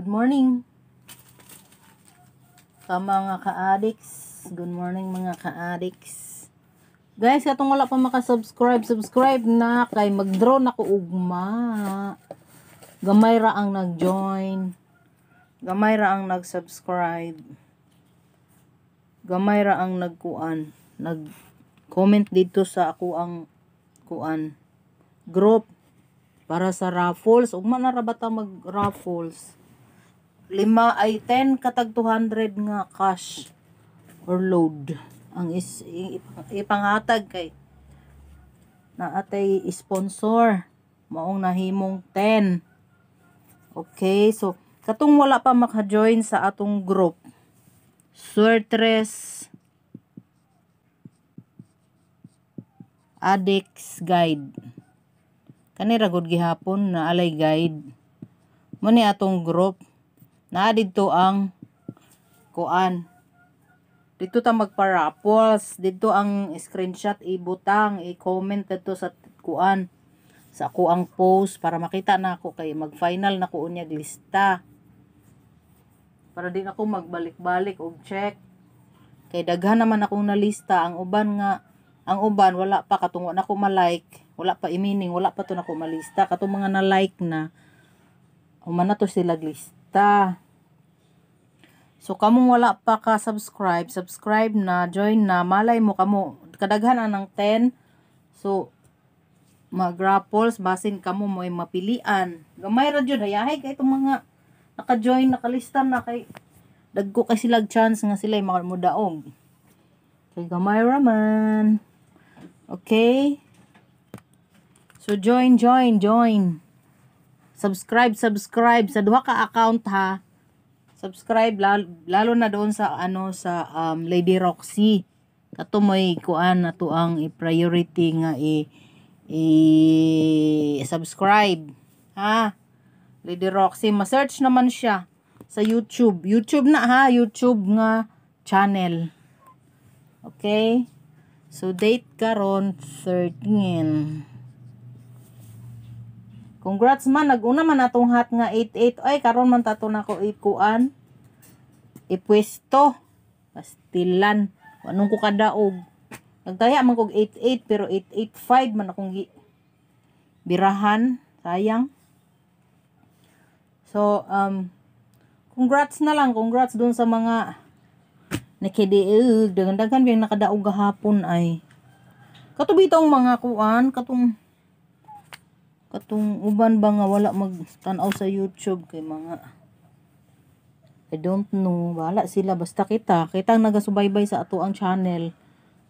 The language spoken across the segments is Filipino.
Good morning. Ka mga ka-addicts. Good morning mga ka-addicts. Guys, katong wala pa maka-subscribe, subscribe na kay mag-draw na ko ugma. Gamay ra ang nag-join. Gamay ra ang nag-subscribe. Gamay ra ang nagkuan, nag-comment dito sa ako ang kuan group para sa raffles. Ugma na ra bata mag-raffles lima ay 10 katag 200 nga cash or load ang is, ipanghatag kay na atay sponsor maong nahimong 10 okay so katong wala pa maka-join sa atong group Suertres Addicts Guide kanira ragod gihapon na alay guide mo ni atong group na dito ang kuan dito ta magparapols dito ang screenshot ibutang i-comment dito sa kuan sa ako post para makita na ako kay mag-final na ko unya lista para din ako magbalik-balik og check kay daghan naman akong lista ang uban nga ang uban wala pa katungod nako ma-like wala pa i imining wala pa to nako malista katong mga na-like na na to sila lista ta. So kamong wala pa ka subscribe, subscribe na, join na, malay mo kamo kadaghan ang ng 10. So magrapples basin kamo mo ay mapilian. Gamay ra jud hayahay kay itong mga naka-join, nakalista na kay dagko kay silag chance nga sila ay makamudaong. Kay gamay ra man. Okay? So join, join, join subscribe subscribe sa duha ka account ha subscribe lalo, lalo na doon sa ano sa um, Lady Roxy ato may kuan na to ang i-priority nga i, i subscribe ha Lady Roxy ma-search naman siya sa YouTube YouTube na ha YouTube nga channel okay so date karon 13 Congrats man, naguna man atong hat nga 88. Ay, karon man tato na ko ikuan. Ipwesto. Pastilan. Anong ko kadaog. Nagtaya man kog 88 pero 885 man akong gi birahan. Sayang. So, um, congrats na lang. Congrats dun sa mga nakidiig. Dagan-dagan yung nakadaog gahapon ay. katubitong mga kuan. Katong katong uban ba nga wala magtanaw sa YouTube kay mga I don't know wala sila basta kita kita nagasubaybay sa ato ang channel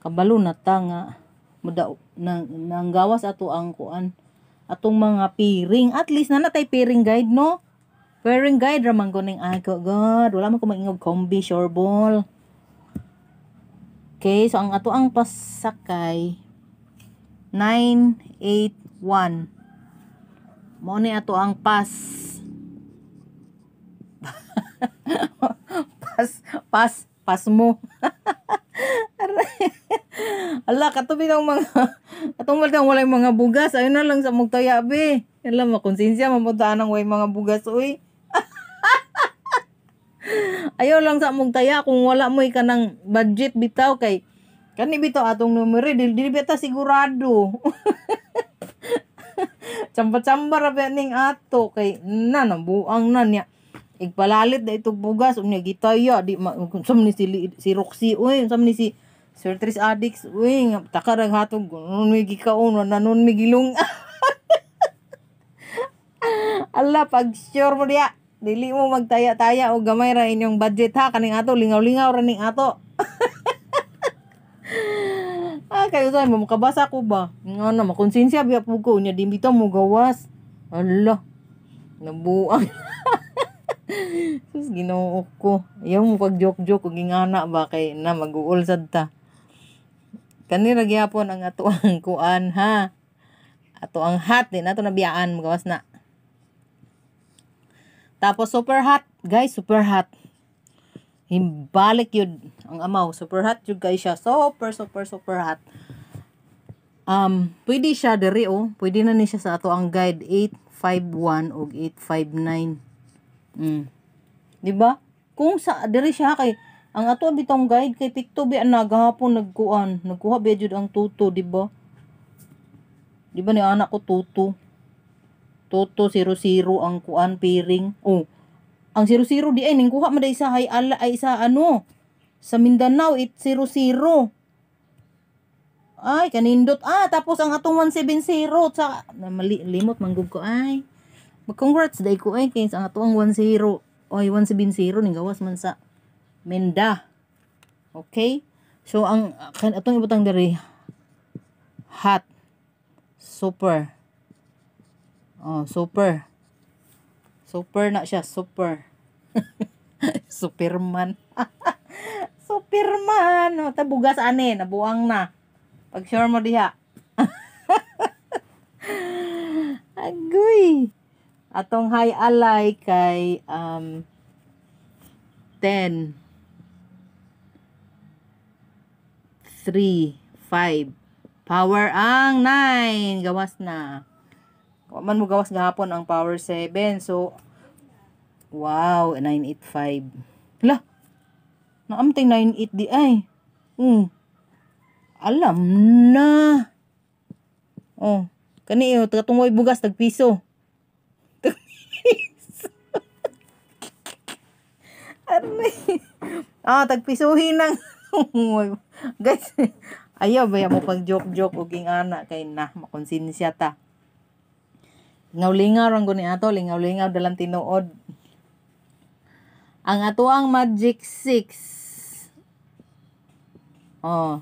kabalo na ta nga muda nang, nanggawas ato ang kuan atong mga piring at least na natay piring guide no piring guide ramang ko ning ako god wala man ko maingog kombi shoreball okay so ang ato ang pasakay 981 mo ni ato ang pass. pass, pass, pass mo. Ala, katubi ang mga, katong mga walay mga bugas. Ayun na lang sa mugtaya, be. Alam, makonsensya, mamutaan ang way mga bugas, uy. Ayaw lang sa mugtaya kung wala mo ika ng budget bitaw kay kani bitaw atong numero dili bitaw sigurado. Chamba-chamba ra ning ato kay na buang na niya. Igpalalit da ito bugas unya gitaya di ma, sum ni si si Roxy uy sum ni si Sir Tris Addicts uy takarag hatog nun mi gikaon na nun mi gilung. Ala pag sure mo diya dili mo magtaya-taya o gamay ra inyong budget ha kaning ato lingaw-lingaw ra ning ato. Ah, kayo sa sa'yo, makabasa ko ba? Nga na, makonsensya biya po ko. Nya, di bitaw mo gawas. Ala, nabuang. Sus, ginuok ko. Ayaw mo pag joke-joke, kung ingana ba kay na mag-uulsad ta. Kanira gyapon ang ato ang kuan ha. Ato ang hot din ato nabiyaan mga gawas na. Tapos super hot, guys, super hot. Himbalik yun ang amaw. Super hot yun guys siya. Super, super, super hot. Um, pwede siya diri oh. Pwede na ni siya sa ato ang guide 851 o 859. Mm. Diba? Kung sa diri siya kay ang ato bitong guide kay Tikto bi ang nagahapon nagkuan, nagkuha ba jud ang tuto, diba? Diba ni anak ko tuto? Toto 00 ang kuan piring. Oh, ang 00 di ay ning kuha man sa hay ala ay sa ano sa Mindanao it 00. Ay kanindot ah tapos ang atong 170 sa na mali, limot manggub ko ay. Mag-congrats day ko ay kay ang atong 10 oy 170 ning gawas man sa Menda. Okay? So ang kan atong ibutang diri hot super. Oh, super. Super na siya, super. Superman. Superman. No, oh, ta bugas nabuang na. Pag sure mo diha. Agoy. Atong high alay kay um 10 3 5 Power ang 9. Gawas na man mo gawas gahapon ang power 7. So, wow, 985. Hala, naamtay 98 di ay. Mm. Alam na. Oh, kani yo oh, tagatungway bugas tag piso. Arne. ah, tagpisuhin ng Guys, ayaw ba mo pag joke-joke og ing ana kay na makonsensya ta lingaw ang guni ato, lingaw-lingaw dalang tinuod. Ang ato ang Magic 6. Oh.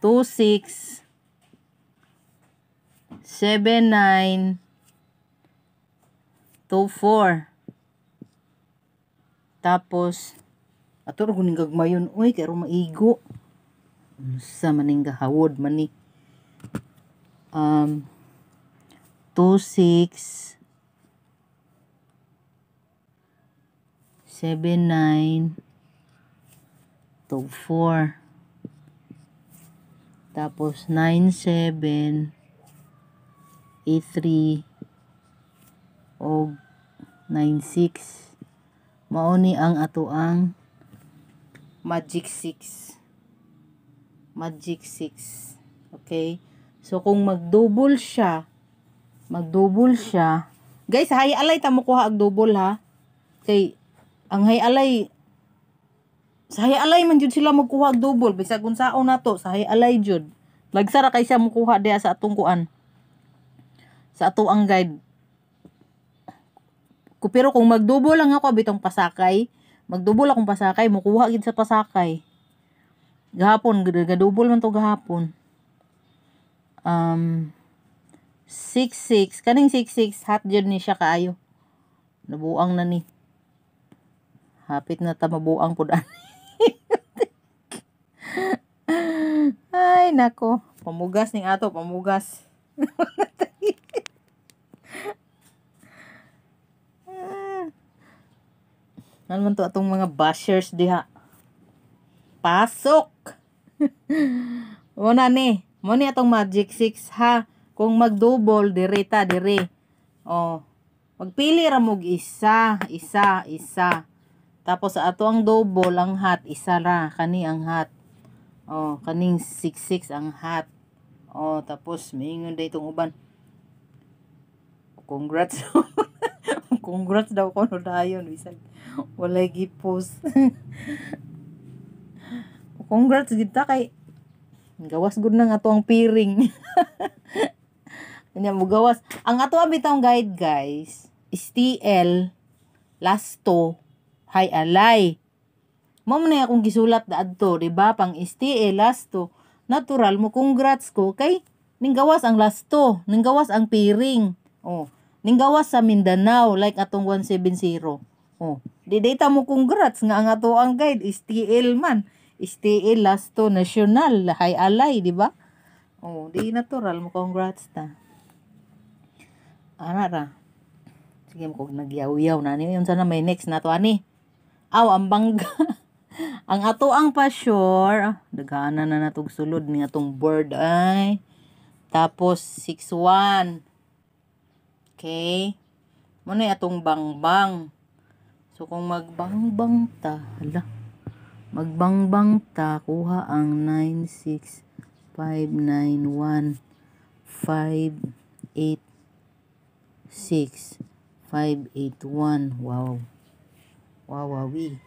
26 6 7 9 2 4 Tapos ato ra kuning gagmayon uy kay maigo. Sa maning gahawod man ni. Um 26 79 to 4 tapos 97 83 o 96 mao ni ang ato ang magic 6 magic 6 okay so kung magdouble siya Magdouble siya. Guys, hay alay ta mo kuha og double ha. Kay ang hay alay sa hay alay man jud sila magkuha og double bisag unsaon nato sa hay alay jud. Lagsara kay siya mukuha diha sa atong kuan. Sa ato ang guide. Pero kung magdubo lang ako bitong pasakay, magdubo akong pasakay, mukuha gid sa pasakay. Gahapon, gadubol man to gahapon. Um, 66. Kaning 66, hot jud ni siya kaayo. Nabuang na ni. Hapit na ta mabuang pud Ay, nako. Pamugas ning ato, pamugas. Ano man to atong mga bashers diha? Pasok! Una ni. Mo ni atong Magic 6 ha. Kung mag-double, direta, dire. O, oh, magpili ra mo isa, isa, isa. Tapos sa ato ang double, ang hat, isa ra. Kani ang hat. O, oh, kaning 66 ang hat. O, oh, tapos maingon day itong uban. Congrats. Congrats daw ko no dayon. walay gipos. Congrats kita kay gawas gud nang ato ang piring. Nya mo gawas. Ang ato bitong guide guys is TL lasto hay alay. Mo man akong gisulat na adto, di ba? Pang STL TL lasto. Natural mo congrats ko kay gawas ang lasto, gawas ang piring. Oh, Ning gawas sa Mindanao like atong 170. Oh, di data mo congrats nga ang ato ang guide is TL man. STL TL lasto national hay alay, di ba? Oh, di natural mo congrats ta. Ana ra. Sige mo kog nagyaw-yaw na ni Unsa na may next na to ani? Aw ang bangga. ang ato ang pa sure. Ah, Daghana na natog sulod ni atong board ay. Tapos 61. Okay. Mo atong bangbang. So kung magbangbang ta, hala. Magbangbang ta kuha ang 96591 5 8 6, 5, 8, 1. Wow. Wawawi.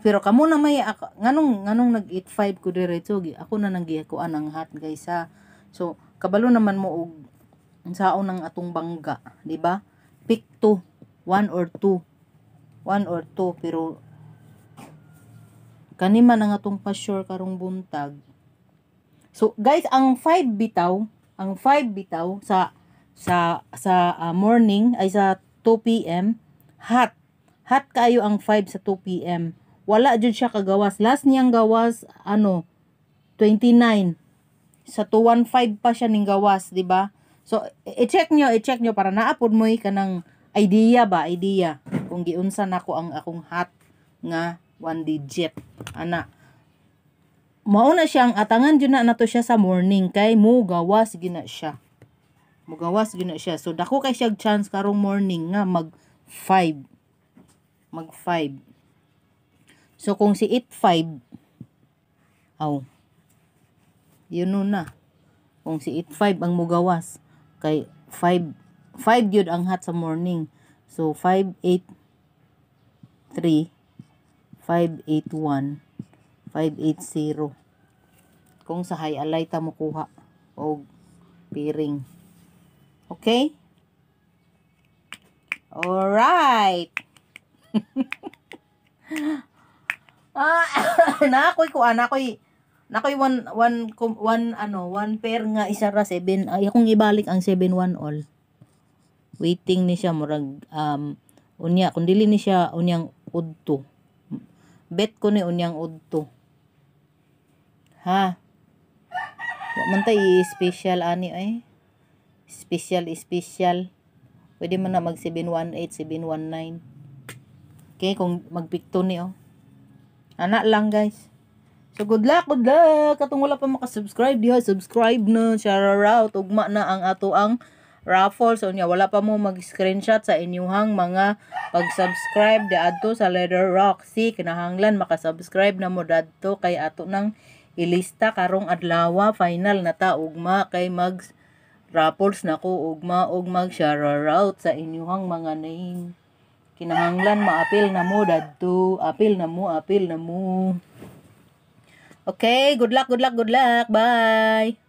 Pero kamo na may ako, nganong nganong nag 85 ko dire ako na nang giakuan ang hat guys ha. So kabalo naman mo og saon ng atong bangga, di ba? Pick 2, 1 or 2. 1 or 2 pero kanima na nga tong pa karong buntag. So guys, ang 5 bitaw, ang 5 bitaw sa sa sa uh, morning ay sa 2 PM hot hot kaayo ang 5 sa 2 PM wala jud siya kagawas last niyang gawas ano 29 sa 215 pa siya ning gawas di ba so i-check niyo i-check niyo para naapod mo ka kanang idea ba idea kung giunsa nako ang akong hot nga one digit ana mao na siyang atangan jud na nato siya sa morning kay mo gawas gina siya Mugawas gina siya. So, dako kay siya chance karong morning nga mag 5. Mag 5. So, kung si 8.5, aw, oh, yun na. Kung si 8.5 ang mugawas, kay 5, 5 yun ang hat sa morning. So, 5, 8, 3, 5, 8, 1, 580 kung sa high alay ta mo kuha og piring Okay? Alright. ah, na ako'y kuan, ah, na ako'y na ako'y one, one, one, ano, one pair nga isa ra seven. Ay, akong ibalik ang seven one all. Waiting ni siya, murag, um, unya, kung dili ni siya, unyang udto. Bet ko ni unyang udto. Ha? Wa man tay special ani ay. Eh special special pwede mo na mag 718 719 okay kung magpikto ni oh ana lang guys so good luck good luck katong wala pa maka-subscribe diha subscribe na out ugma na ang ato ang raffle so nya wala pa mo mag screenshot sa inyuhang mga pag-subscribe ato sa Leather Roxy kinahanglan maka-subscribe na mo dadto kay ato nang ilista karong adlawa final na ta ugma kay mag Rapols na ugma og mag-shoutout sa inyuhang mga name. Kinahanglan maapil na mo dadto, apil na mo, apil na mo. Okay, good luck, good luck, good luck. Bye.